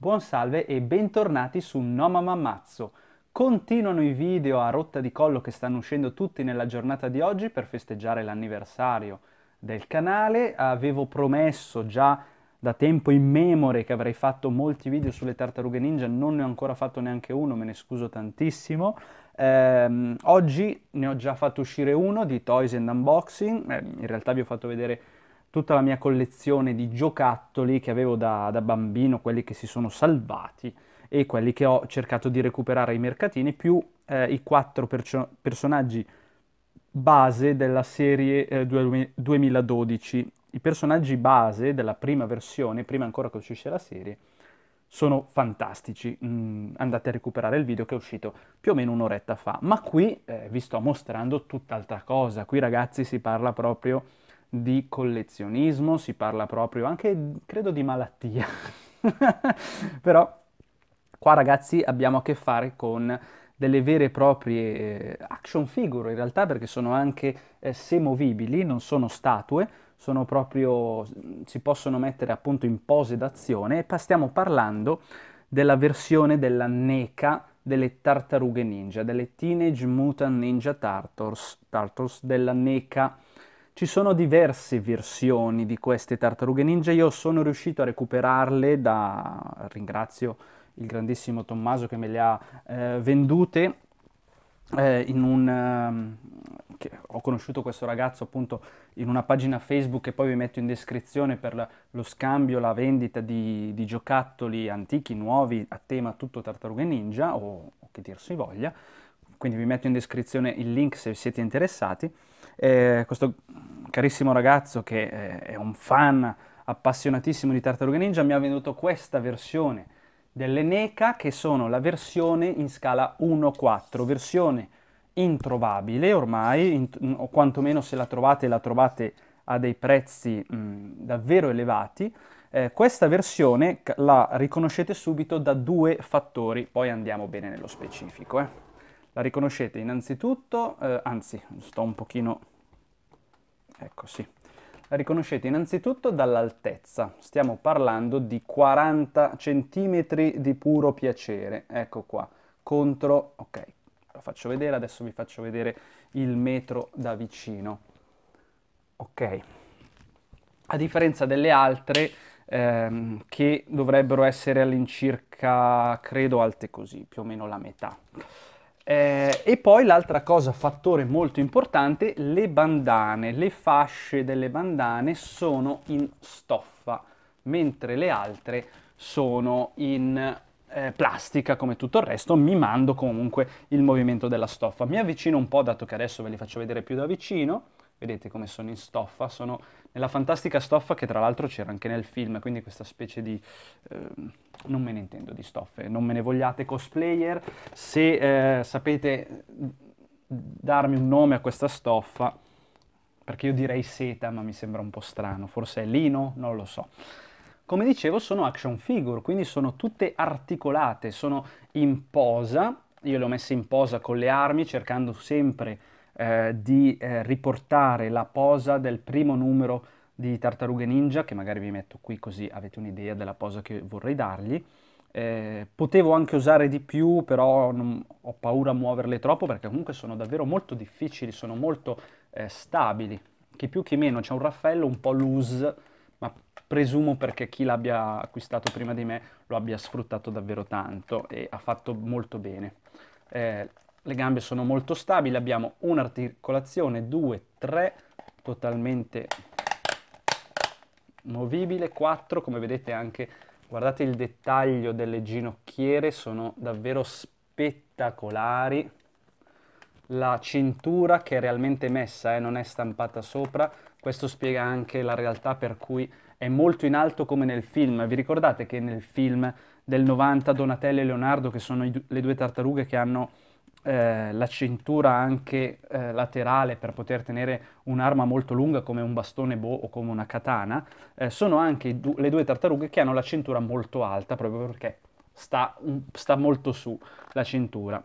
Buon salve e bentornati su No Mamma Mazzo. Continuano i video a rotta di collo che stanno uscendo tutti nella giornata di oggi per festeggiare l'anniversario del canale. Avevo promesso già da tempo in memore che avrei fatto molti video sulle tartarughe ninja, non ne ho ancora fatto neanche uno, me ne scuso tantissimo. Ehm, oggi ne ho già fatto uscire uno di Toys and Unboxing, eh, in realtà vi ho fatto vedere tutta la mia collezione di giocattoli che avevo da, da bambino, quelli che si sono salvati e quelli che ho cercato di recuperare ai mercatini, più eh, i quattro perso- personaggi base della serie eh, du- 2012. I personaggi base della prima versione, prima ancora che uscisse la serie, sono fantastici. Mm, andate a recuperare il video che è uscito più o meno un'oretta fa. Ma qui eh, vi sto mostrando tutt'altra cosa. Qui ragazzi si parla proprio di collezionismo, si parla proprio anche, credo, di malattia. Però qua ragazzi abbiamo a che fare con delle vere e proprie eh, action figure in realtà perché sono anche eh, semovibili, non sono statue, sono proprio, si possono mettere appunto in pose d'azione e stiamo parlando della versione della NECA delle tartarughe ninja, delle Teenage Mutant Ninja Turtles, Turtles della NECA ci sono diverse versioni di queste tartarughe ninja, io sono riuscito a recuperarle da... ringrazio il grandissimo Tommaso che me le ha eh, vendute eh, in un... Eh, ho conosciuto questo ragazzo appunto in una pagina Facebook che poi vi metto in descrizione per la, lo scambio, la vendita di, di, giocattoli antichi, nuovi, a tema tutto tartarughe ninja o, o che dir si voglia, quindi vi metto in descrizione il link se siete interessati eh, questo carissimo ragazzo che eh, è un fan appassionatissimo di Tartaruga Ninja mi ha venduto questa versione delle NECA che sono la versione in scala 1-4, versione introvabile ormai, in, o quantomeno se la trovate la trovate a dei prezzi mh, davvero elevati. Eh, questa versione la riconoscete subito da due fattori, poi andiamo bene nello specifico. Eh. La riconoscete innanzitutto, eh, anzi sto un pochino Ecco sì. La riconoscete innanzitutto dall'altezza. Stiamo parlando di 40 cm di puro piacere. Ecco qua. Contro, ok, lo faccio vedere, adesso vi faccio vedere il metro da vicino. Ok. A differenza delle altre, ehm, che dovrebbero essere all'incirca, credo, alte così, più o meno la metà. Eh, e poi l'altra cosa, fattore molto importante, le bandane, le fasce delle bandane sono in stoffa, mentre le altre sono in eh, plastica come tutto il resto, mimando comunque il movimento della stoffa. Mi avvicino un po', dato che adesso ve li faccio vedere più da vicino, vedete come sono in stoffa, sono nella fantastica stoffa che tra l'altro c'era anche nel film, quindi questa specie di... Ehm, non me ne intendo di stoffe, non me ne vogliate cosplayer, se eh, sapete darmi un nome a questa stoffa, perché io direi seta, ma mi sembra un po' strano, forse è lino, non lo so. Come dicevo sono action figure, quindi sono tutte articolate, sono in posa, io le ho messe in posa con le armi cercando sempre eh, di eh, riportare la posa del primo numero di Tartarughe Ninja, che magari vi metto qui così avete un'idea della posa che vorrei dargli. Eh, potevo anche usare di più, però non, ho paura a muoverle troppo perché comunque sono davvero molto difficili, sono molto eh, stabili. Chi più che meno c'è un Raffaello un po' loose, ma presumo perché chi l'abbia acquistato prima di me lo abbia sfruttato davvero tanto e ha fatto molto bene. Eh, le gambe sono molto stabili, abbiamo un'articolazione, 2, 3, totalmente movibile, 4, come vedete anche, guardate il dettaglio delle ginocchiere, sono davvero spettacolari, la cintura che è realmente messa, eh, non è stampata sopra, questo spiega anche la realtà per cui è molto in alto come nel film, vi ricordate che nel film del 90 Donatello e Leonardo, che sono le due tartarughe che hanno eh, la cintura anche eh, laterale per poter tenere un'arma molto lunga come un bastone bo o come una katana, eh, sono anche du- le due tartarughe che hanno la cintura molto alta proprio perché sta, mm, sta molto su la cintura.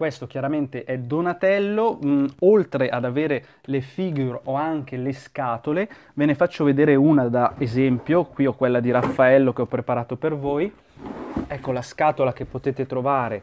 questo chiaramente è Donatello, mh, mm, oltre ad avere le figure ho anche le scatole, ve ne faccio vedere una da esempio, qui ho quella di Raffaello che ho preparato per voi, ecco la scatola che potete trovare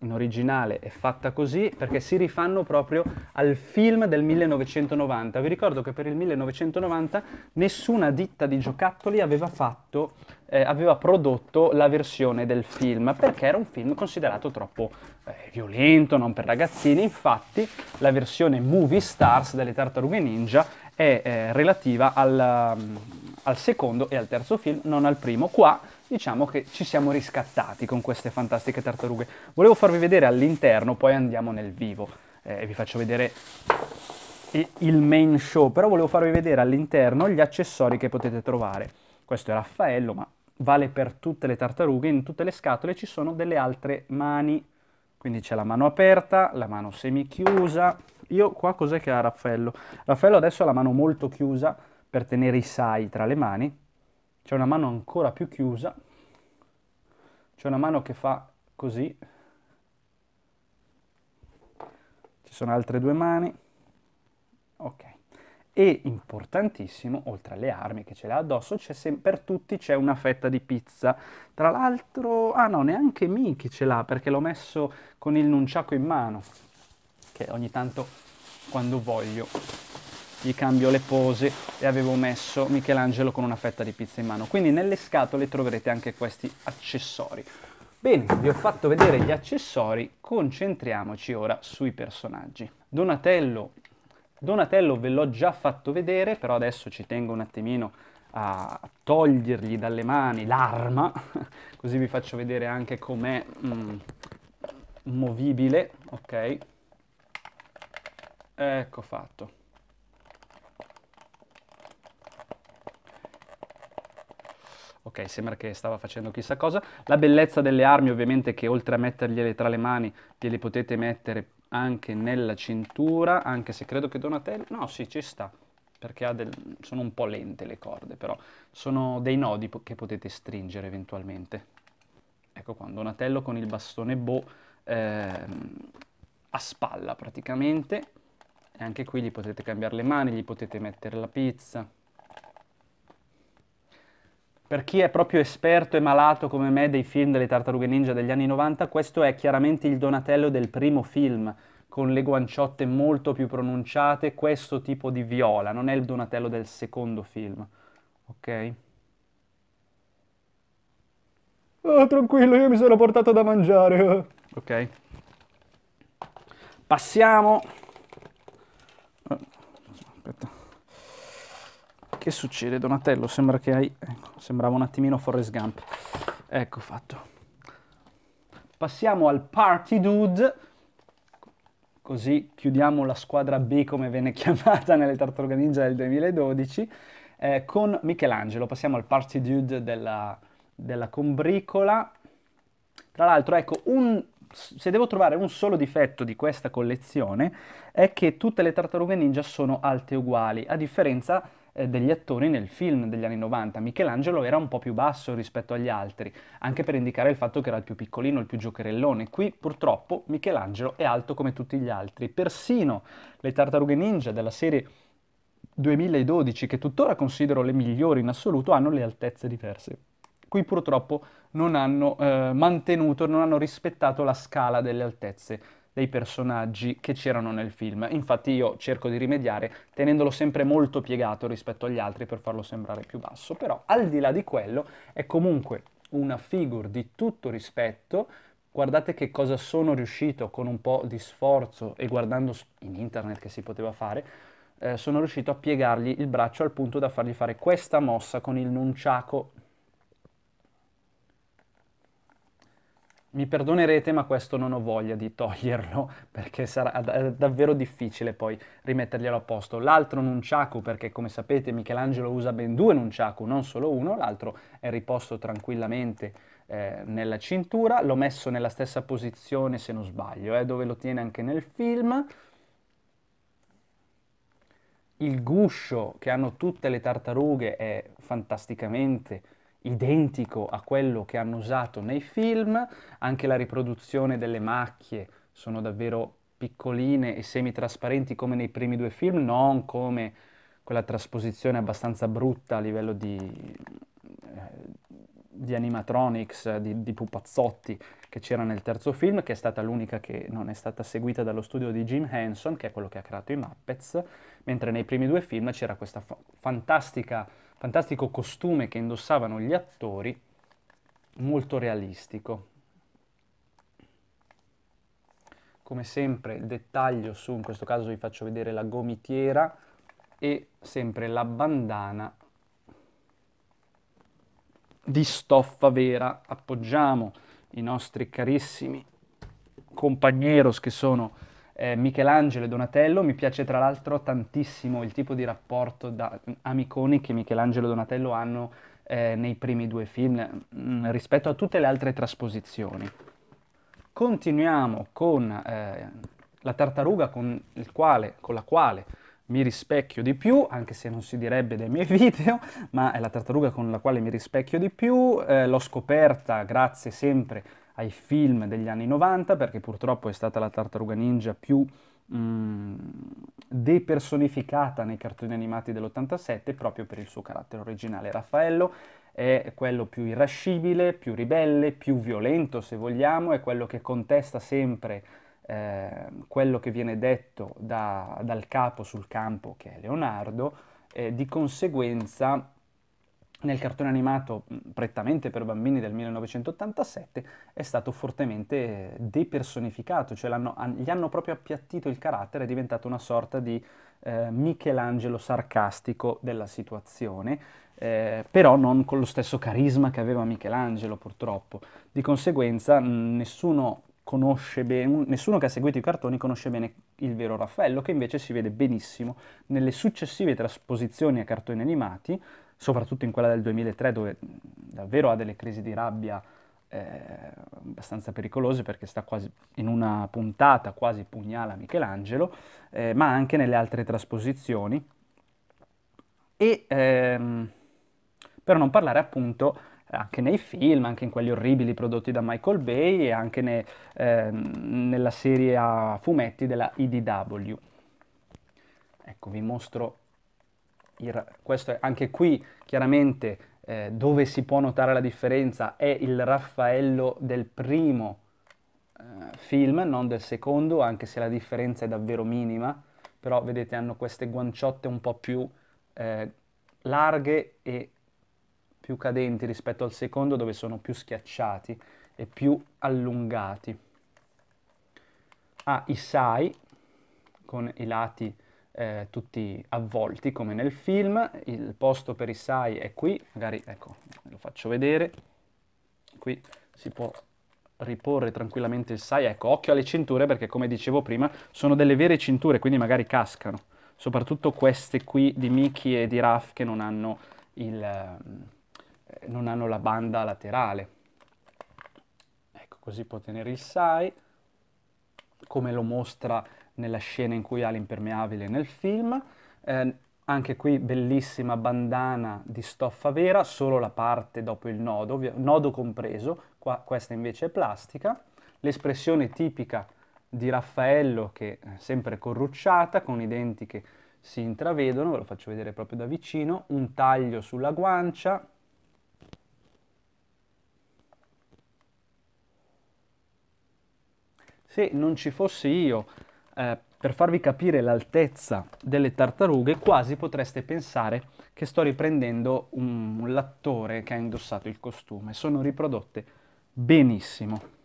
in originale è fatta così perché si rifanno proprio al film del 1990. Vi ricordo che per il 1990 nessuna ditta di giocattoli aveva, fatto, eh, aveva prodotto la versione del film perché era un film considerato troppo eh, violento, non per ragazzini. Infatti la versione Movie Stars delle Tartarughe Ninja è eh, relativa al al secondo e al terzo film, non al primo. Qua diciamo che ci siamo riscattati con queste fantastiche tartarughe. Volevo farvi vedere all'interno, poi andiamo nel vivo eh, e eh, vi faccio vedere il main show, però volevo farvi vedere all'interno gli accessori che potete trovare. Questo è Raffaello, ma vale per tutte le tartarughe, in tutte le scatole ci sono delle altre mani, quindi c'è la mano aperta, la mano semichiusa. Io qua cos'è che ha Raffaello? Raffaello adesso ha la mano molto chiusa per tenere i sai tra le mani, c'è una mano ancora più chiusa, c'è una mano che fa così, ci sono altre due mani, ok. E importantissimo, oltre alle armi che ce l'ha addosso, c'è sempre per tutti c'è una fetta di pizza. Tra l'altro, ah no, neanche Miki ce l'ha perché l'ho messo con il nunciaco in mano, che ogni tanto quando voglio gli cambio le pose e avevo messo Michelangelo con una fetta di pizza in mano. Quindi nelle scatole troverete anche questi accessori. Bene, vi ho fatto vedere gli accessori, concentriamoci ora sui personaggi. Donatello, Donatello ve l'ho già fatto vedere, però adesso ci tengo un attimino a togliergli dalle mani l'arma, così vi faccio vedere anche com'è mm, movibile, ok? Ecco fatto. ok, sembra che stava facendo chissà cosa. La bellezza delle armi ovviamente è che oltre a mettergliele tra le mani, gliele potete mettere anche nella cintura, anche se credo che Donatello... No, sì, ci sta, perché del... sono un po' lente le corde, però sono dei nodi che potete stringere eventualmente. Ecco qua, Donatello con il bastone boh eh, a spalla praticamente, e anche qui gli potete cambiare le mani, gli potete mettere la pizza, per chi è proprio esperto e malato come me dei film delle tartarughe ninja degli anni 90, questo è chiaramente il Donatello del primo film, con le guanciotte molto più pronunciate, questo tipo di viola, non è il Donatello del secondo film. Ok? Oh, tranquillo, io mi sono portato da mangiare. Ok. Passiamo. Ah, aspetta. Che succede Donatello? Sembra che hai... Ecco, sembrava un attimino Forrest Gump. Ecco fatto. Passiamo al Party Dude. Così chiudiamo la squadra B come venne chiamata nelle Tartarughe Ninja del 2012. Eh, con Michelangelo. Passiamo al Party Dude della, della combricola. Tra l'altro, ecco, un se devo trovare un solo difetto di questa collezione è che tutte le tartarughe ninja sono alte uguali, a differenza eh, degli attori nel film degli anni 90. Michelangelo era un po' più basso rispetto agli altri, anche per indicare il fatto che era il più piccolino, il più giocherellone. Qui purtroppo Michelangelo è alto come tutti gli altri. Persino le tartarughe ninja della serie 2012, che tuttora considero le migliori in assoluto, hanno le altezze diverse. Qui purtroppo non hanno eh, mantenuto, non hanno rispettato la scala delle altezze dei personaggi che c'erano nel film. Infatti io cerco di rimediare tenendolo sempre molto piegato rispetto agli altri per farlo sembrare più basso, però al di là di quello è comunque una figure di tutto rispetto. Guardate che cosa sono riuscito con un po' di sforzo e guardando in internet che si poteva fare, eh, sono riuscito a piegargli il braccio al punto da fargli fare questa mossa con il nunciaco Mi perdonerete, ma questo non ho voglia di toglierlo perché sarà davvero difficile poi rimetterglielo a posto. L'altro nunciaku, perché come sapete Michelangelo usa ben due nunciaku, non solo uno, l'altro è riposto tranquillamente eh, nella cintura. L'ho messo nella stessa posizione, se non sbaglio, eh, dove lo tiene anche nel film. Il guscio che hanno tutte le tartarughe è fantasticamente identico a quello che hanno usato nei film, anche la riproduzione delle macchie sono davvero piccoline e semitrasparenti come nei primi due film, non come quella trasposizione abbastanza brutta a livello di, eh, di animatronics, di, di, pupazzotti che c'era nel terzo film, che è stata l'unica che non è stata seguita dallo studio di Jim Henson, che è quello che ha creato i Muppets, mentre nei primi due film c'era questa fa- fantastica fantastico costume che indossavano gli attori, molto realistico. Come sempre il dettaglio su, in questo caso vi faccio vedere la gomitiera e sempre la bandana di stoffa vera. Appoggiamo i nostri carissimi compagneros che sono eh, Michelangelo e Donatello, mi piace tra l'altro tantissimo il tipo di rapporto da amiconi che Michelangelo e Donatello hanno eh, nei primi due film mh, mm, rispetto a tutte le altre trasposizioni. Continuiamo con eh, la tartaruga con, quale, con la quale mi rispecchio di più, anche se non si direbbe dai miei video, ma è la tartaruga con la quale mi rispecchio di più, eh, l'ho scoperta grazie sempre a ai film degli anni 90 perché purtroppo è stata la tartaruga ninja più mh, mm, depersonificata nei cartoni animati dell'87 proprio per il suo carattere originale. Raffaello è quello più irascibile, più ribelle, più violento se vogliamo, è quello che contesta sempre eh, quello che viene detto da, dal capo sul campo che è Leonardo, eh, di conseguenza nel cartone animato mm, prettamente per bambini del 1987 è stato fortemente depersonificato, cioè gli hanno proprio appiattito il carattere, è diventato una sorta di eh, Michelangelo sarcastico della situazione, eh, però non con lo stesso carisma che aveva Michelangelo purtroppo. Di conseguenza mm, nessuno conosce bene, nessuno che ha seguito i cartoni conosce bene il vero Raffaello, che invece si vede benissimo nelle successive trasposizioni a cartoni animati, soprattutto in quella del 2003 dove davvero ha delle crisi di rabbia eh, abbastanza pericolose perché sta quasi in una puntata quasi pugnala Michelangelo, eh, ma anche nelle altre trasposizioni. E ehm, per non parlare appunto anche nei film, anche in quelli orribili prodotti da Michael Bay e anche ne, ehm, nella serie a fumetti della IDW. Ecco, vi mostro questo è anche qui chiaramente eh, dove si può notare la differenza è il Raffaello del primo eh, film, non del secondo, anche se la differenza è davvero minima, però vedete hanno queste guanciotte un po' più eh, larghe e più cadenti rispetto al secondo dove sono più schiacciati e più allungati. Ha ah, i sai con i lati eh, tutti avvolti come nel film, il posto per i sai è qui, magari ecco, ve lo faccio vedere, qui si può riporre tranquillamente il sai, ecco, occhio alle cinture perché come dicevo prima sono delle vere cinture, quindi magari cascano, soprattutto queste qui di Mickey e di Raf che non hanno, il, ehm, non hanno la banda laterale. Ecco, così può tenere il sai, come lo mostra nella scena in cui ha l'impermeabile nel film. Eh, anche qui bellissima bandana di stoffa vera, solo la parte dopo il nodo, nodo compreso, qua, questa invece è plastica. L'espressione tipica di Raffaello che è sempre corrucciata, con i denti che si intravedono, ve lo faccio vedere proprio da vicino, un taglio sulla guancia, se non ci fossi io eh, per farvi capire l'altezza delle tartarughe, quasi potreste pensare che sto riprendendo un, un l'attore che ha indossato il costume. Sono riprodotte benissimo.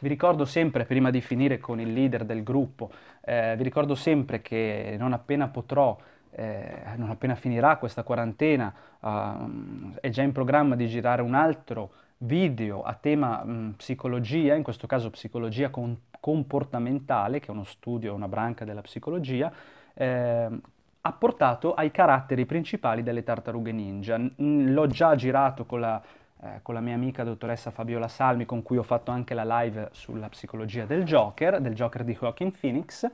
Vi ricordo sempre, prima di finire con il leader del gruppo, eh, vi ricordo sempre che non appena potrò, eh, non appena finirà questa quarantena, eh, è già in programma di girare un altro video a tema mh, psicologia, in questo caso psicologia con- comportamentale, che è uno studio, una branca della psicologia, eh, portato ai caratteri principali delle tartarughe ninja. N- l'ho già girato con la, eh, con la, mia amica dottoressa Fabiola Salmi, con cui ho fatto anche la live sulla psicologia del Joker, del Joker di Joaquin Phoenix,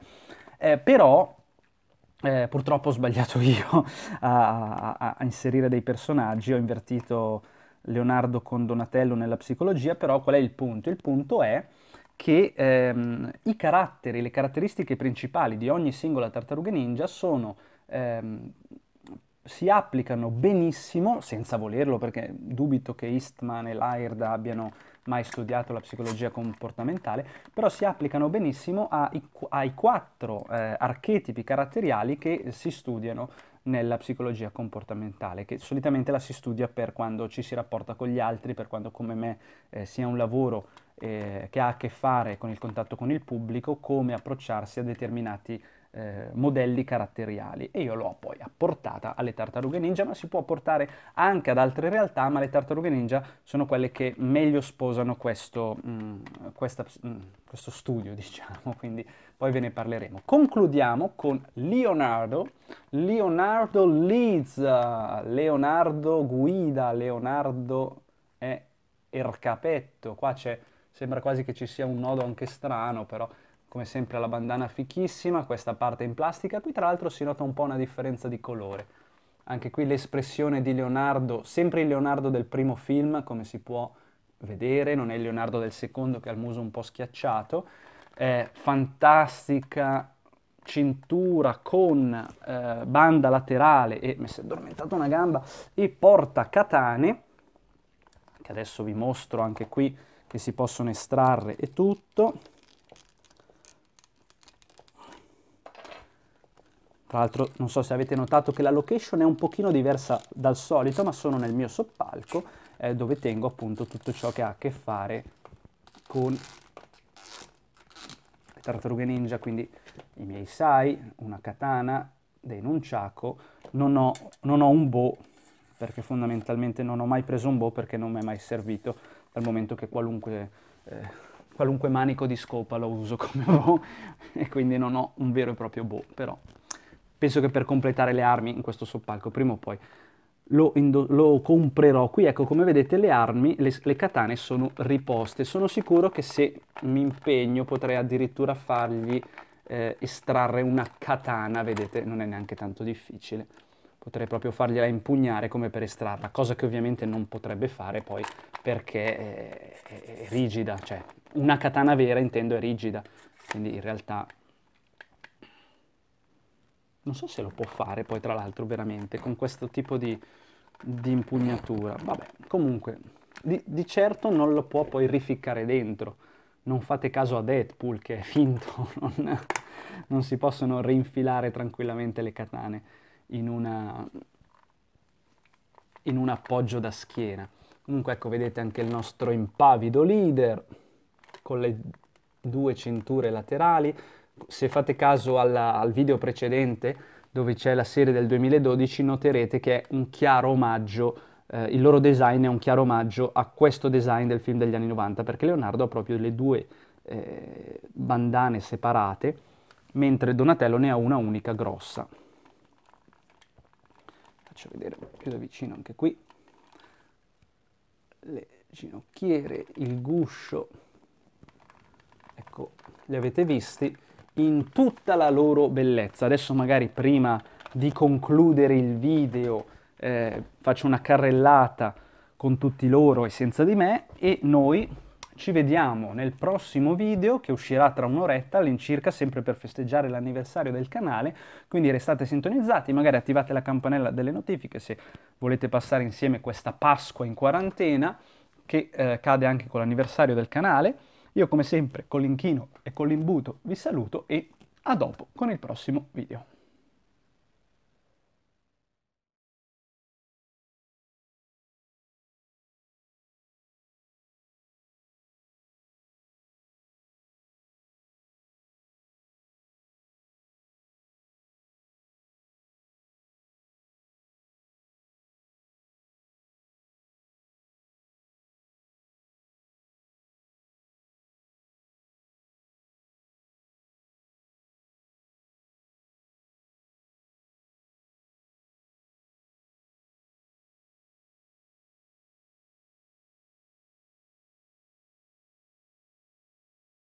eh, però eh, purtroppo ho sbagliato io a, a, a inserire dei personaggi, ho invertito Leonardo con Donatello nella psicologia, però qual è il punto? Il punto è che ehm, i caratteri, le caratteristiche principali di ogni singola tartaruga ninja sono, ehm, si applicano benissimo, senza volerlo perché dubito che Eastman e Laird abbiano mai studiato la psicologia comportamentale, però si applicano benissimo ai, ai quattro eh, archetipi caratteriali che si studiano nella psicologia comportamentale, che solitamente la si studia per quando ci si rapporta con gli altri, per quando come me eh, si un lavoro eh, che ha a che fare con il contatto con il pubblico, come approcciarsi a determinati eh, modelli caratteriali e io l'ho poi apportata alle tartarughe ninja, ma si può portare anche ad altre realtà, ma le tartarughe ninja sono quelle che meglio sposano questo, mh, mm, questa, mh, mm, questo studio, diciamo, quindi poi ve ne parleremo. Concludiamo con Leonardo, Leonardo Leeds, Leonardo Guida, Leonardo è Ercapetto, qua c'è, sembra quasi che ci sia un nodo anche strano, però come sempre la bandana fichissima, questa parte in plastica, qui tra l'altro si nota un po' una differenza di colore. Anche qui l'espressione di Leonardo, sempre il Leonardo del primo film, come si può vedere, non è il Leonardo del secondo che ha il muso un po' schiacciato, è fantastica cintura con eh, banda laterale e mi si è addormentata una gamba e porta catane che adesso vi mostro anche qui che si possono estrarre e tutto, Tra l'altro non so se avete notato che la location è un pochino diversa dal solito, ma sono nel mio soppalco eh, dove tengo appunto tutto ciò che ha a che fare con le tartarughe ninja, quindi i miei sai, una katana, dei nunchaku, non ho, non ho un bo, perché fondamentalmente non ho mai preso un bo perché non mi è mai servito dal momento che qualunque... Eh, qualunque manico di scopa lo uso come bo e quindi non ho un vero e proprio bo, però penso che per completare le armi in questo soppalco, prima o poi, lo, lo, comprerò qui. Ecco, come vedete le armi, le, le, katane sono riposte. Sono sicuro che se mi impegno potrei addirittura fargli eh, estrarre una katana, vedete, non è neanche tanto difficile. Potrei proprio fargliela impugnare come per estrarla, cosa che ovviamente non potrebbe fare poi perché è, è, è rigida, cioè una katana vera intendo è rigida, quindi in realtà non so se lo può fare poi tra l'altro veramente con questo tipo di, di impugnatura. Vabbè, comunque, di, di, certo non lo può poi rificcare dentro. Non fate caso a Deadpool che è finto, non, non si possono rinfilare tranquillamente le katane in, una, in un appoggio da schiena. Comunque ecco, vedete anche il nostro impavido leader con le due cinture laterali, se fate caso alla, al video precedente dove c'è la serie del 2012 noterete che è un chiaro omaggio, eh, il loro design è un chiaro omaggio a questo design del film degli anni 90 perché Leonardo ha proprio le due eh, bandane separate mentre Donatello ne ha una unica grossa. Faccio vedere più da vicino anche qui le ginocchiere, il guscio, ecco, li avete visti in tutta la loro bellezza. Adesso magari prima di concludere il video eh, faccio una carrellata con tutti loro e senza di me e noi ci vediamo nel prossimo video che uscirà tra un'oretta all'incirca sempre per festeggiare l'anniversario del canale, quindi restate sintonizzati, magari attivate la campanella delle notifiche se volete passare insieme questa Pasqua in quarantena che eh, cade anche con l'anniversario del canale. Io come sempre con l'inchino e con l'imbuto vi saluto e a dopo con il prossimo video.